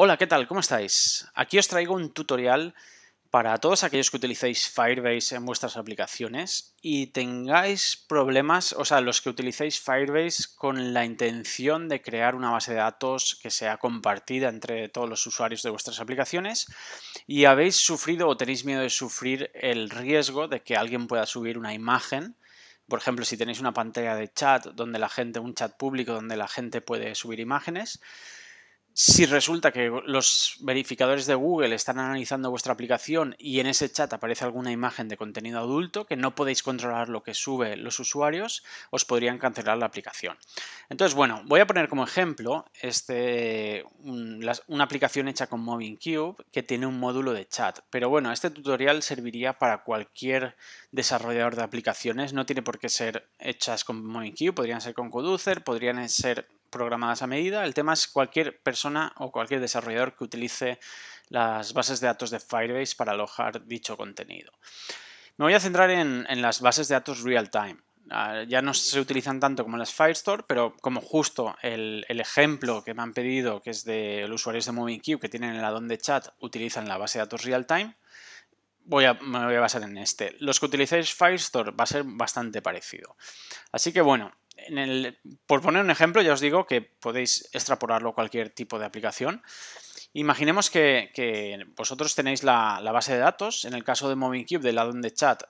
Hola, ¿qué tal? ¿Cómo estáis? Aquí os traigo un tutorial para todos aquellos que utilicéis Firebase en vuestras aplicaciones y tengáis problemas, o sea, los que utilicéis Firebase con la intención de crear una base de datos que sea compartida entre todos los usuarios de vuestras aplicaciones y habéis sufrido o tenéis miedo de sufrir el riesgo de que alguien pueda subir una imagen. Por ejemplo, si tenéis una pantalla de chat donde la gente, un chat público donde la gente puede subir imágenes, si resulta que los verificadores de Google están analizando vuestra aplicación y en ese chat aparece alguna imagen de contenido adulto que no podéis controlar lo que suben los usuarios, os podrían cancelar la aplicación. Entonces, bueno, voy a poner como ejemplo este, una aplicación hecha con Cube que tiene un módulo de chat. Pero bueno, este tutorial serviría para cualquier desarrollador de aplicaciones. No tiene por qué ser hechas con Cube. podrían ser con Coducer, podrían ser programadas a medida. El tema es cualquier persona o cualquier desarrollador que utilice las bases de datos de Firebase para alojar dicho contenido. Me voy a centrar en, las bases de datos real time. Ah, ya no se utilizan tanto como las Firestore, pero como justo el, ejemplo que me han pedido, que es de los usuarios de Queue que tienen el addon de chat, utilizan la base de datos real time, Voy a, me voy a basar en este. Los que utilicéis Firestore va a ser bastante parecido. Así que bueno, por poner un ejemplo, ya os digo que podéis extrapolarlo a cualquier tipo de aplicación. Imaginemos que, vosotros tenéis la, base de datos, en el caso de MovingCube, del la de chat,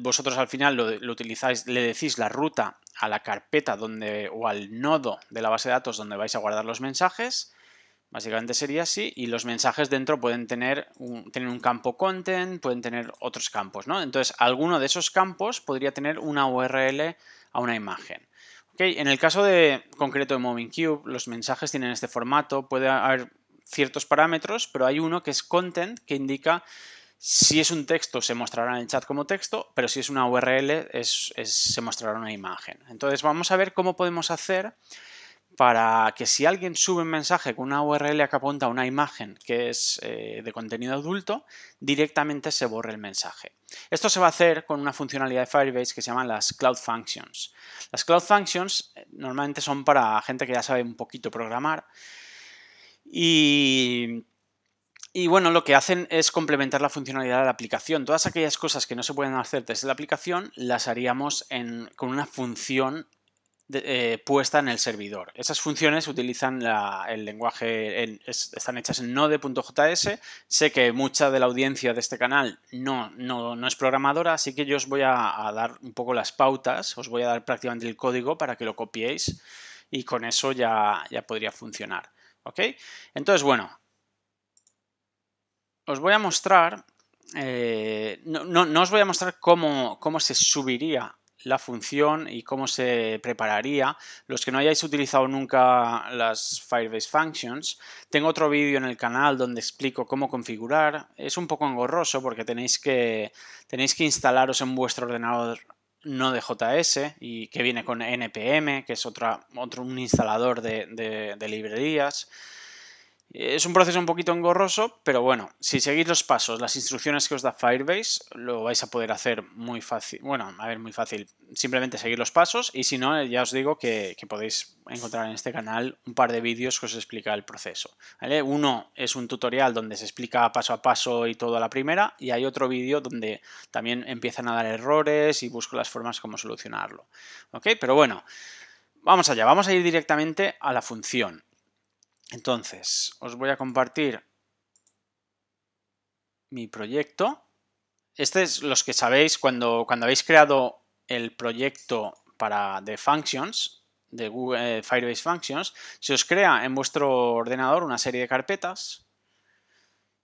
vosotros al final lo, utilizáis, le decís la ruta a la carpeta donde, o al nodo de la base de datos donde vais a guardar los mensajes, Básicamente sería así y los mensajes dentro pueden tener un, tener un campo content, pueden tener otros campos, ¿no? Entonces, alguno de esos campos podría tener una URL a una imagen. En el caso de, concreto de Cube, los mensajes tienen este formato, puede haber ciertos parámetros, pero hay uno que es content que indica si es un texto se mostrará en el chat como texto, pero si es una URL se mostrará una imagen. Entonces vamos a ver cómo podemos hacer para que si alguien sube un mensaje con una URL que apunta a una imagen que es eh, de contenido adulto, directamente se borre el mensaje. Esto se va a hacer con una funcionalidad de Firebase que se llaman las Cloud Functions. Las Cloud Functions eh, normalmente son para gente que ya sabe un poquito programar y bueno, lo que hacen es complementar la funcionalidad de la aplicación. Todas aquellas cosas que no se pueden hacer desde la aplicación las haríamos con una función eh, puesta en el servidor. Esas funciones utilizan el lenguaje, están hechas en node.js. Sé que mucha de la audiencia de este canal no, no, es programadora, así que yo os voy a, dar un poco las pautas, os voy a dar prácticamente el código para que lo copiéis y con eso ya, ya, podría funcionar. ¿Ok? Entonces, bueno, os voy a mostrar, eh, no, os voy a mostrar cómo, cómo se subiría la función y cómo se prepararía. Los que no hayáis utilizado nunca las Firebase Functions, tengo otro vídeo en el canal donde explico cómo configurar. Es un poco engorroso porque tenéis que, tenéis que instalaros en vuestro ordenador no de JS y que viene con NPM, que es otra, otro, un instalador de librerías. Es un proceso un poquito engorroso, pero bueno, si seguís los pasos, las instrucciones que os da Firebase, lo vais a poder hacer muy fácil. Bueno, a ver, muy fácil. Simplemente seguir los pasos y si no, eh, ya os digo que, podéis encontrar en este canal un par de vídeos que os explica el proceso. ¿vale? Uno es un tutorial donde se explica paso a paso y todo a la primera y hay otro vídeo donde también empiezan a dar errores y busco las formas como solucionarlo. ¿Ok? Pero bueno, vamos allá, vamos a ir directamente a la función. Entonces, os voy a compartir mi proyecto. Este es los que sabéis cuando, cuando habéis creado el proyecto para de Functions, de eh, Firebase Functions, se os crea en vuestro ordenador una serie de carpetas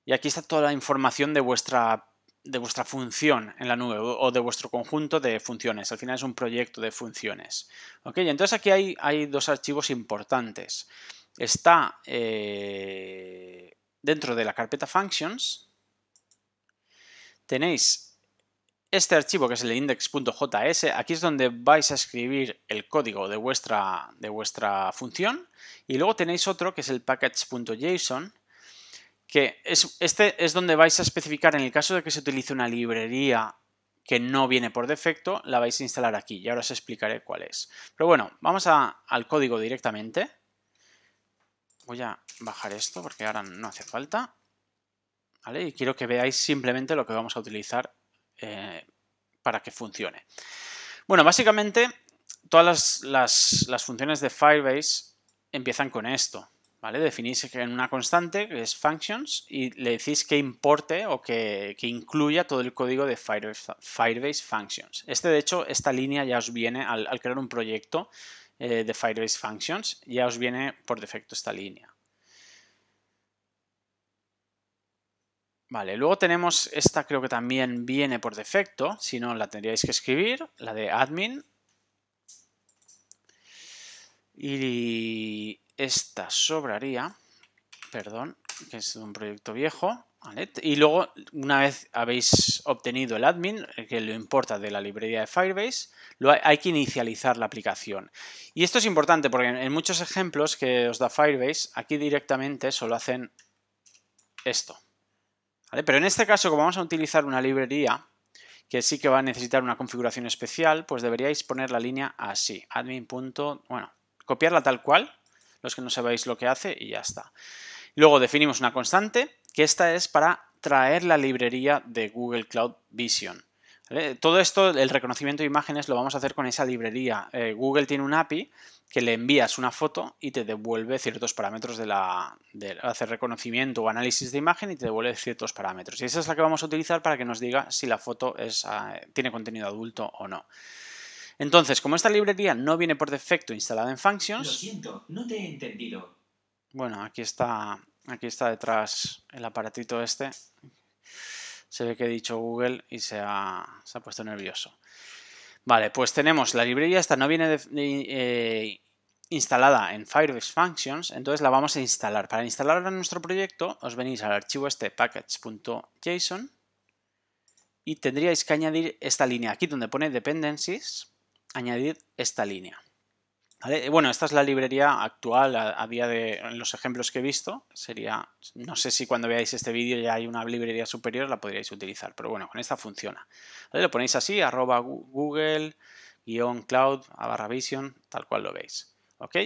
y aquí está toda la información de vuestra, de vuestra función en la nube o de vuestro conjunto de funciones. Al final es un proyecto de funciones. Entonces aquí hay, hay dos archivos importantes está eh, dentro de la carpeta functions. Tenéis este archivo que es el index.js. Aquí es donde vais a escribir el código de vuestra, de vuestra función. Y luego tenéis otro que es el package.json que es, este es donde vais a especificar en el caso de que se utilice una librería que no viene por defecto, la vais a instalar aquí y ahora os explicaré cuál es. Pero bueno, vamos a, al código directamente. Voy a bajar esto porque ahora no hace falta. Y quiero que veáis simplemente lo que vamos a utilizar eh, para que funcione. Bueno, básicamente todas las, funciones de Firebase empiezan con esto. ¿Vale? Definís en una constante, que es functions, y le decís que importe o que, incluya todo el código de Firebase, Firebase, Functions. Este, de hecho, esta línea ya os viene al crear un proyecto eh, de Firebase Functions, ya os viene por defecto esta línea. Vale, luego tenemos esta creo que también viene por defecto, si no la tendríais que escribir, la de admin. Y esta sobraría, perdón, que es un proyecto viejo. Y luego, una vez habéis obtenido el admin, eh, que lo importa de la librería de Firebase, hay, que inicializar la aplicación. Y esto es importante porque en, muchos ejemplos que os da Firebase, aquí directamente solo hacen esto. Pero en este caso, como vamos a utilizar una librería que sí que va a necesitar una configuración especial, pues deberíais poner la línea así, admin. Bueno, copiarla tal cual, los que no sabéis lo que hace y ya está. Luego definimos una constante que esta es para traer la librería de Google Cloud Vision. Todo esto, el reconocimiento de imágenes, lo vamos a hacer con esa librería. Eh, Google tiene un API que le envías una foto y te devuelve ciertos parámetros de la de hacer reconocimiento o análisis de imagen y te devuelve ciertos parámetros. Y esa es la que vamos a utilizar para que nos diga si la foto es, ah, tiene contenido adulto o no. Entonces, como esta librería no viene por defecto instalada en Functions... Lo siento, no te he entendido. Bueno, aquí está Aquí está detrás el aparatito este. Se ve que he dicho Google y se ha, se ha puesto nervioso. Vale, pues tenemos la librería, esta no viene eh, instalada en Firebase Functions, entonces la vamos a instalar. Para instalarla en nuestro proyecto, os venís al archivo este package.json y tendríais que añadir esta línea. Aquí donde pone dependencies, añadir esta línea. Bueno, esta es la librería actual a, día de los ejemplos que he visto. Sería, no sé si cuando veáis este vídeo ya hay una librería superior, la podríais utilizar, pero bueno, con esta funciona. Lo ponéis así, arroba Google, cloud, barra vision, tal cual lo veis. ¿Ok?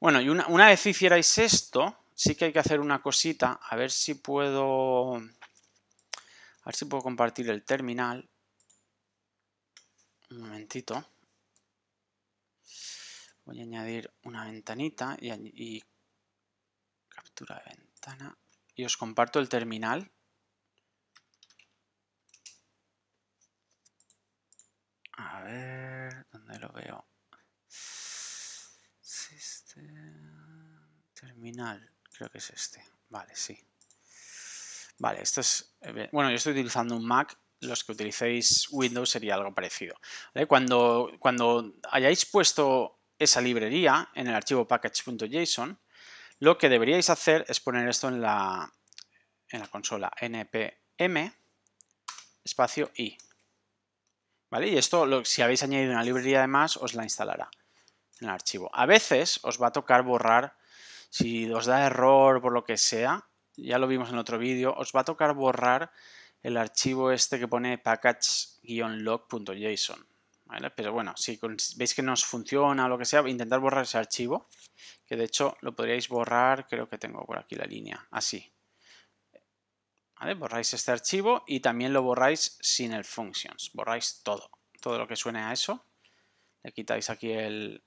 Bueno, y una, una vez hicierais esto, sí que hay que hacer una cosita, a ver si puedo... A ver si puedo compartir el terminal. Un momentito. Voy a añadir una ventanita y, captura de ventana. Y os comparto el terminal. A ver, ¿dónde lo veo? Este, terminal, creo que es este. Vale, sí. Vale, esto es... Eh, bueno, yo estoy utilizando un Mac, los que utilicéis Windows sería algo parecido. Cuando, cuando hayáis puesto esa librería en el archivo package.json, lo que deberíais hacer es poner esto en la, la consola npm espacio i. ¿Vale? Y esto, lo, si habéis añadido una librería además, os la instalará en el archivo. A veces os va a tocar borrar, si os da error por lo que sea, ya lo vimos en otro vídeo, os va a tocar borrar el archivo este que pone package-log.json. Pero bueno, si veis que no os funciona o lo que sea, intentad borrar ese archivo, que de hecho lo podríais borrar, creo que tengo por aquí la línea, así. Borráis este archivo y también lo borráis sin el functions, borráis todo, todo lo que suene a eso. Le quitáis aquí el,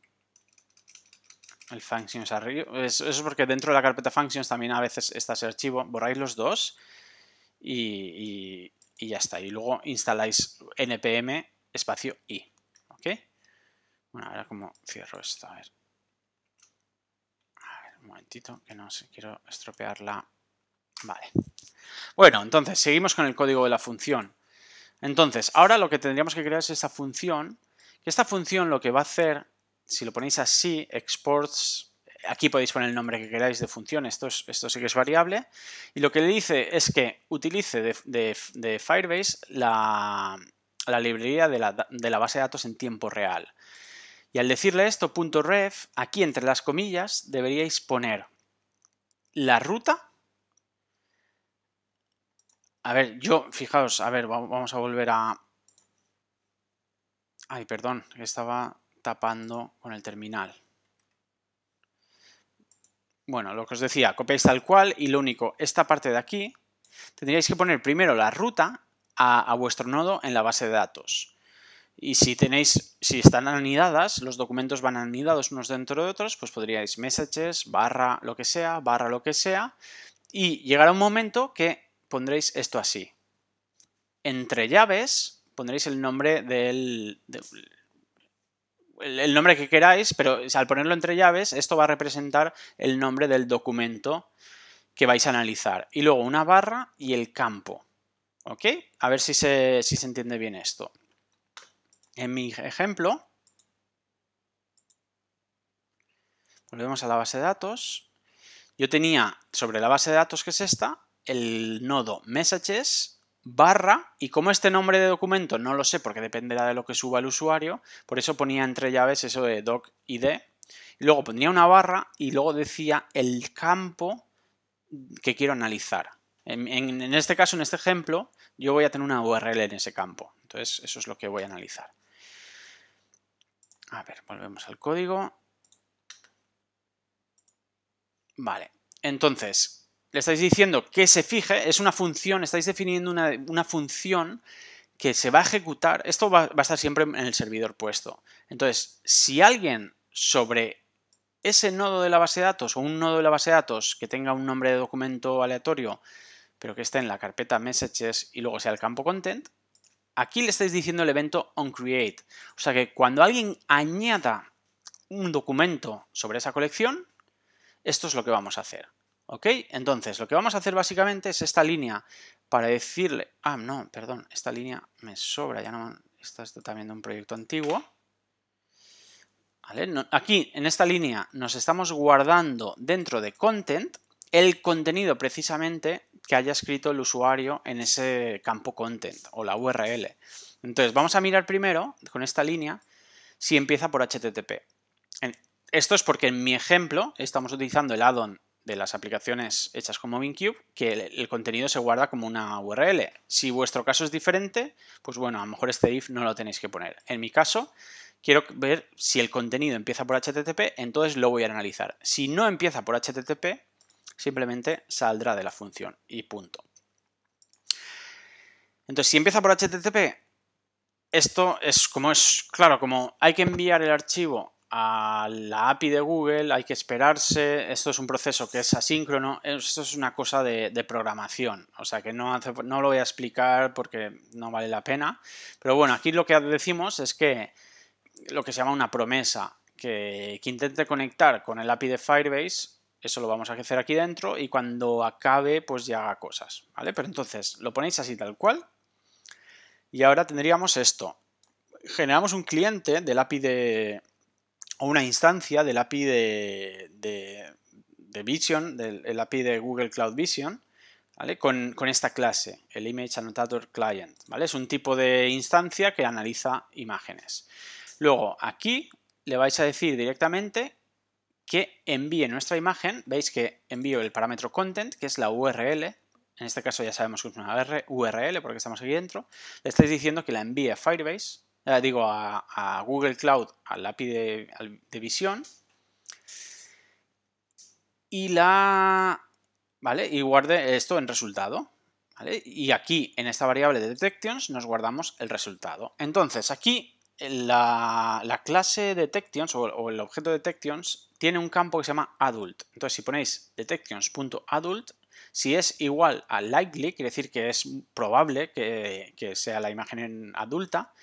el functions arriba. Eso es porque dentro de la carpeta functions también a veces está ese archivo. Borráis los dos y, y ya está. Y luego instaláis npm espacio I. ¿Ok? Bueno, ahora como cierro esto. A ver. A ver, un momentito, que no sé, quiero estropearla. Vale. Bueno, entonces, seguimos con el código de la función. Entonces, ahora lo que tendríamos que crear es esta función, que esta función lo que va a hacer, si lo ponéis así, exports, aquí podéis poner el nombre que queráis de función, esto, esto sí que es variable, y lo que le dice es que utilice de Firebase la, la librería de la, de la base de datos en tiempo real. Y al decirle esto, punto .ref, aquí entre las comillas deberíais poner la ruta. A ver, yo, fijaos, a ver, vamos a volver a... Ay, perdón, estaba tapando con el terminal. Bueno, lo que os decía, copiáis tal cual y lo único, esta parte de aquí, tendríais que poner primero la ruta a, vuestro nodo en la base de datos. Y si tenéis, si están anidadas, los documentos van anidados unos dentro de otros, pues podríais messages, barra lo que sea, barra lo que sea, y llegará un momento que pondréis esto así. Entre llaves pondréis el nombre del, el nombre que queráis, pero al ponerlo entre llaves, esto va a representar el nombre del documento que vais a analizar. Y luego una barra y el campo. A ver si se, entiende bien esto. En mi ejemplo, volvemos a la base de datos. Yo tenía sobre la base de datos, que es esta, el nodo messages barra, y como este nombre de documento no lo sé porque dependerá de lo que suba el usuario, por eso ponía entre llaves eso de doc id, y luego ponía una barra y luego decía el campo que quiero analizar. En, este caso, en este ejemplo, yo voy a tener una URL en ese campo. Entonces, eso es lo que voy a analizar. A ver, volvemos al código. Vale, entonces, le estáis diciendo que se fije, es una función, estáis definiendo una, función que se va a ejecutar. Esto va a estar siempre en el servidor puesto. Entonces, si alguien sobre ese nodo de la base de datos o un nodo de la base de datos que tenga un nombre de documento aleatorio pero que esté en la carpeta Messages y luego sea el campo Content, aquí le estáis diciendo el evento onCreate. O sea que cuando alguien añada un documento sobre esa colección, esto es lo que vamos a hacer. ¿Ok? Entonces, lo que vamos a hacer básicamente es esta línea para decirle... Ah, no, perdón, esta línea me sobra, ya no... está está también de un proyecto antiguo. aquí, en esta línea, nos estamos guardando dentro de content el contenido precisamente que haya escrito el usuario en ese campo content o la URL. Entonces, vamos a mirar primero con esta línea si empieza por HTTP. Esto es porque en mi ejemplo estamos utilizando el add-on de las aplicaciones hechas como Cube que el, contenido se guarda como una URL. Si vuestro caso es diferente, pues bueno, a lo mejor este if no lo tenéis que poner. En mi caso, quiero ver si el contenido empieza por HTTP, entonces lo voy a analizar. Si no empieza por HTTP, simplemente saldrá de la función y punto. Entonces, si empieza por HTTP, esto es como es, claro, como hay que enviar el archivo a la API de Google, hay que esperarse, esto es un proceso que es asíncrono, esto es una cosa de, programación, o sea que no, no lo voy a explicar porque no vale la pena, pero bueno, aquí lo que decimos es que lo que se llama una promesa, que, que intente conectar con el API de Firebase eso lo vamos a hacer aquí dentro y cuando acabe pues ya haga cosas, ¿vale? Pero entonces lo ponéis así tal cual y ahora tendríamos esto. Generamos un cliente del API de... o una instancia del API de, de, Vision, del API de Google Cloud Vision, ¿Vale? Con, con, esta clase, el Image Annotator Client. ¿vale? Es un tipo de instancia que analiza imágenes. Luego, aquí le vais a decir directamente que envíe nuestra imagen. Veis que envío el parámetro content, que es la URL. En este caso ya sabemos que es una URL porque estamos aquí dentro. Le estáis diciendo que la envíe a Firebase, la eh, digo a, Google Cloud, al API de, visión. Y la... ¿Vale? Y guarde esto en resultado. Y aquí, en esta variable de detections, nos guardamos el resultado. Entonces, aquí la, clase Detections o, el objeto Detections tiene un campo que se llama adult. Entonces, si ponéis detections.adult, si es igual a likely, quiere decir que es probable que, que sea la imagen adulta,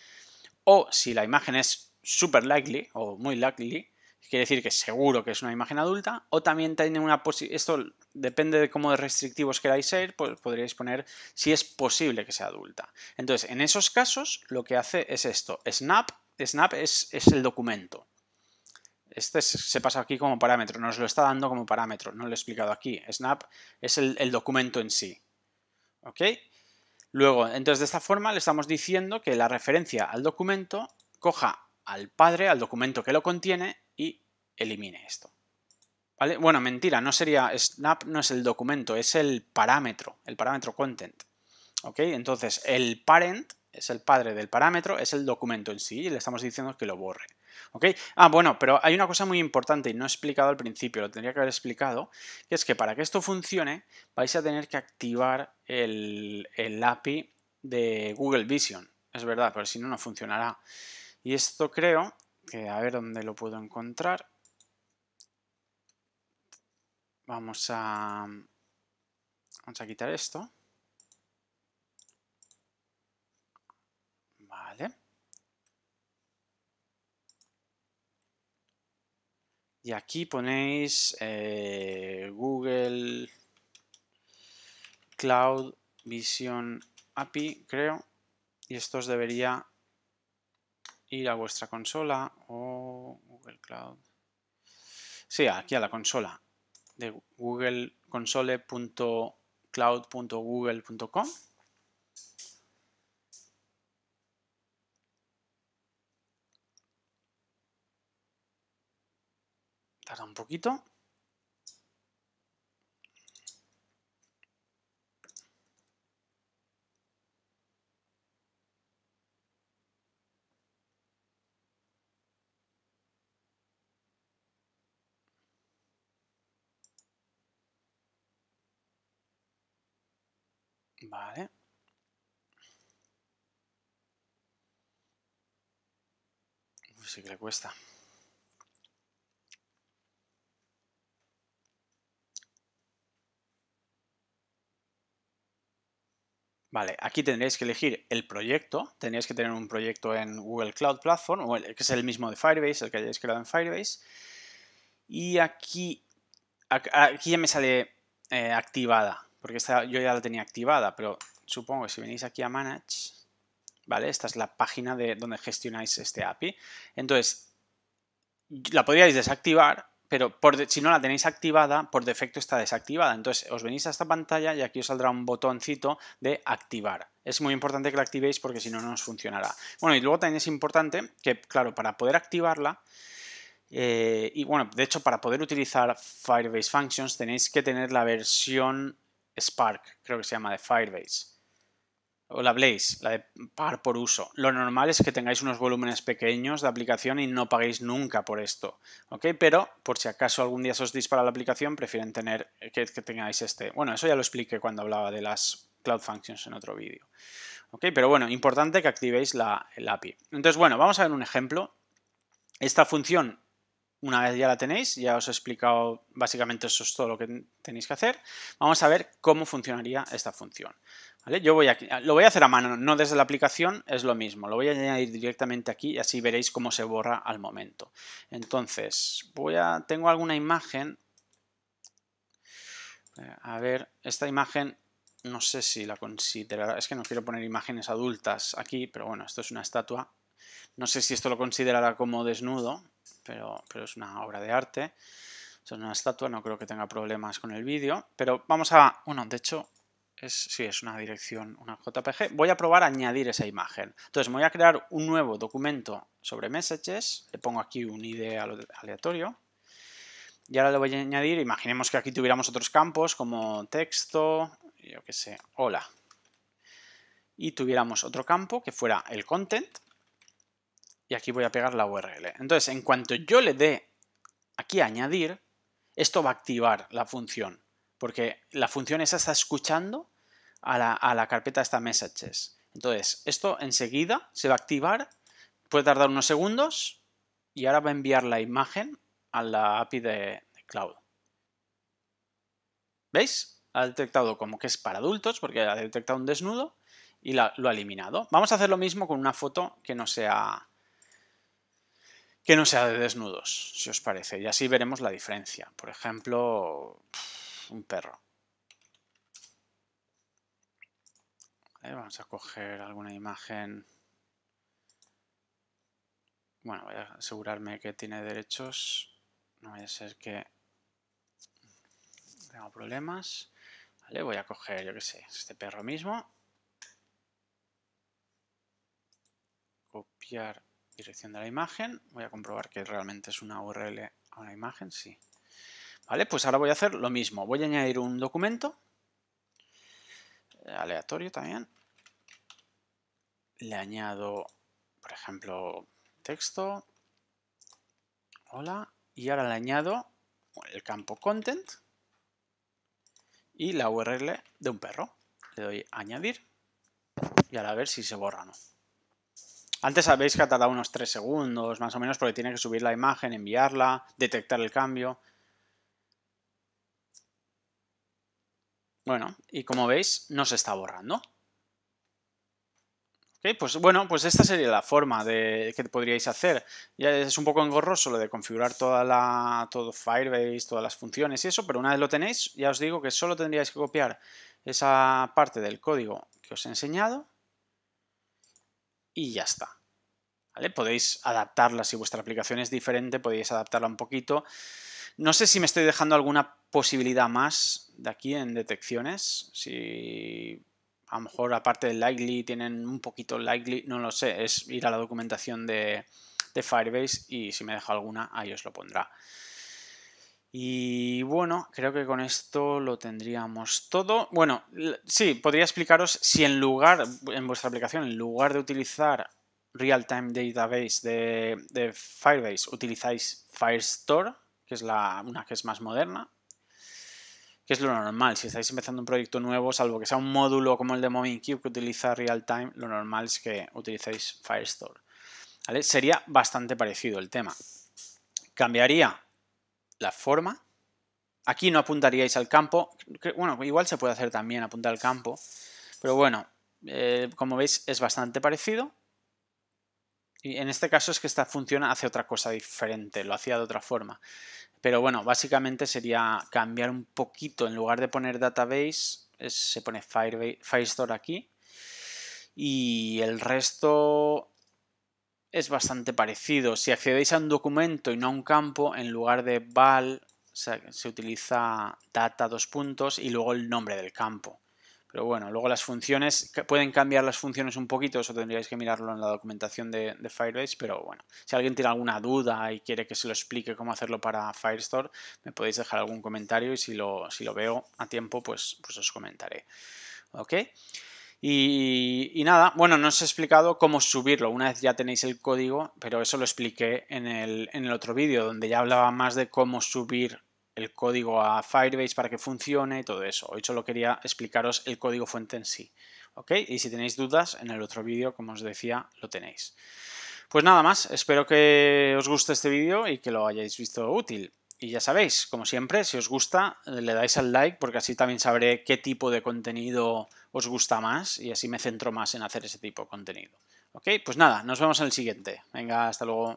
o si la imagen es super likely o muy likely, quiere decir que seguro que es una imagen adulta, o también tiene una esto depende de cómo restrictivos queráis ser, pues podríais poner si es posible que sea adulta. Entonces, en esos casos, lo que hace es esto, snap, snap es, es el documento. Este se pasa aquí como parámetro, nos lo está dando como parámetro, no lo he explicado aquí. Snap es el, documento en sí. ¿Ok? Luego, entonces de esta forma le estamos diciendo que la referencia al documento coja al padre, al documento que lo contiene, elimine esto. ¿Vale? Bueno, mentira, no sería snap, no es el documento, es el parámetro, el parámetro content. ¿Ok? Entonces, el parent es el padre del parámetro, es el documento en sí y le estamos diciendo que lo borre. ¿Ok? Ah, bueno, pero hay una cosa muy importante y no he explicado al principio, lo tendría que haber explicado, que es que para que esto funcione vais a tener que activar el, el API de Google Vision. Es verdad, pero si no, no funcionará. Y esto creo que, a ver dónde lo puedo encontrar. Vamos a, vamos a quitar esto. Vale. Y aquí ponéis eh, Google Cloud Vision API, creo. Y esto os debería ir a vuestra consola o Google Cloud. Sí, aquí a la consola de googleconsole.cloud.google.com. Tarda un poquito. Vale. Pues que le cuesta. Vale, aquí tendréis que elegir el proyecto, tendríais que tener un proyecto en Google Cloud Platform, que es el mismo de Firebase, el que hayáis creado en Firebase. Y aquí, aquí ya me sale eh, activada porque esta yo ya la tenía activada, pero supongo que si venís aquí a Manage, ¿vale? Esta es la página de donde gestionáis este API. Entonces, la podríais desactivar, pero si no la tenéis activada, por defecto está desactivada. Entonces, os venís a esta pantalla y aquí os saldrá un botoncito de activar. Es muy importante que la activéis porque si no, no os funcionará. Bueno, y luego también es importante que, claro, para poder activarla, eh, y bueno, de hecho, para poder utilizar Firebase Functions tenéis que tener la versión Spark, creo que se llama, de Firebase. O la Blaze, la de par por uso. Lo normal es que tengáis unos volúmenes pequeños de aplicación y no paguéis nunca por esto. ¿Ok? Pero por si acaso algún día os dispara la aplicación, prefieren tener que, tengáis este. Bueno, eso ya lo expliqué cuando hablaba de las Cloud Functions en otro vídeo. ¿Ok? Pero bueno, importante que activéis la el API. Entonces, bueno, vamos a ver un ejemplo. Esta función una vez ya la tenéis, ya os he explicado básicamente eso es todo lo que tenéis que hacer. Vamos a ver cómo funcionaría esta función. Yo voy ah, lo voy a hacer a mano, no desde la aplicación, es lo mismo. Lo voy a añadir directamente aquí y así veréis cómo se borra al momento. Entonces, voy a, tengo alguna imagen. Eh, a ver, esta imagen no sé si la considerará, es que no quiero poner imágenes adultas aquí, pero bueno, esto es una estatua. No sé si esto lo considerará como desnudo, pero, es una obra de arte. Es una estatua, no creo que tenga problemas con el vídeo. Pero vamos a... Bueno, de hecho, sí, es una dirección, una JPG. Voy a probar a añadir esa imagen. Entonces voy a crear un nuevo documento sobre messages. Le pongo aquí un ID aleatorio. Y ahora le voy a añadir, imaginemos que aquí tuviéramos otros campos como texto, yo qué sé, hola. Y tuviéramos otro campo que fuera el content y aquí voy a pegar la URL. Entonces, en cuanto yo le dé aquí a añadir, esto va a activar la función, porque la función esa está escuchando a la, a la carpeta esta messages. Entonces, esto enseguida se va a activar, puede tardar unos segundos y ahora va a enviar la imagen a la API de, Cloud. ¿Veis? Ha detectado como que es para adultos porque ha detectado un desnudo y lo ha eliminado. Vamos a hacer lo mismo con una foto que no sea que no sea de desnudos, si os parece. Y así veremos la diferencia. Por ejemplo, un perro. Eh, vamos a coger alguna imagen. Bueno, voy a asegurarme que tiene derechos. No vaya a ser que Tenga problemas. Vale, voy a coger, yo qué sé, este perro mismo. Copiar dirección de la imagen. Voy a comprobar que realmente es una URL a una imagen, sí. Vale, pues ahora voy a hacer lo mismo. Voy a añadir un documento, eh, aleatorio también. Le añado, por ejemplo, texto, hola, y ahora le añado el campo content y la URL de un perro. Le doy añadir y ahora a ver si se borra o no. Antes sabéis que ha tardado unos 3 segundos, más o menos, porque tiene que subir la imagen, enviarla, detectar el cambio. Bueno, y como veis, no se está borrando. pues bueno, pues esta sería la forma de, que podríais hacer. Ya es un poco engorroso lo de configurar toda la, todo Firebase, todas las funciones y eso, pero una vez lo tenéis, ya os digo que solo tendríais que copiar esa parte del código que os he enseñado y ya está. Podéis adaptarla, si vuestra aplicación es diferente, podéis adaptarla un poquito. No sé si me estoy dejando alguna posibilidad más de aquí en detecciones, si a lo mejor aparte del likely tienen un poquito likely, no lo sé, es ir a la documentación de, de Firebase y si me deja alguna ahí os lo pondrá. Y bueno, creo que con esto lo tendríamos todo. Bueno, sí, podría explicaros si en lugar, en vuestra aplicación, en lugar de utilizar Real Time Database de, Firebase, utilizáis Firestore, que es la, una que es más moderna, que es lo normal. Si estáis empezando un proyecto nuevo, salvo que sea un módulo como el de Moving Cube que utiliza Real Time, lo normal es que utilicéis Firestore. Sería bastante parecido el tema. ¿Cambiaría? la forma. Aquí no apuntaríais al campo. Bueno, igual se puede hacer también apuntar al campo. Pero bueno, eh, como veis es bastante parecido. Y en este caso es que esta función hace otra cosa diferente, lo hacía de otra forma. Pero bueno, básicamente sería cambiar un poquito. En lugar de poner database, se pone Firestore aquí. Y el resto es bastante parecido. Si accedéis a un documento y no a un campo, en lugar de val se, utiliza data dos puntos y luego el nombre del campo. Pero bueno, luego las funciones, pueden cambiar las funciones un poquito, eso tendríais que mirarlo en la documentación de, de, Firebase, pero bueno, si alguien tiene alguna duda y quiere que se lo explique cómo hacerlo para Firestore, me podéis dejar algún comentario y si lo, si lo veo a tiempo, pues, pues os comentaré. ¿Ok? Y, nada, bueno, no os he explicado cómo subirlo una vez ya tenéis el código, pero eso lo expliqué en el, en el otro vídeo, donde ya hablaba más de cómo subir el código a Firebase para que funcione y todo eso. Hoy solo quería explicaros el código fuente en sí. ¿Ok? Y si tenéis dudas, en el otro vídeo, como os decía, lo tenéis. Pues nada más, espero que os guste este vídeo y que lo hayáis visto útil. Y ya sabéis, como siempre, si os gusta, le dais al like porque así también sabré qué tipo de contenido os gusta más y así me centro más en hacer ese tipo de contenido. Ok, pues nada, nos vemos en el siguiente. Venga, hasta luego.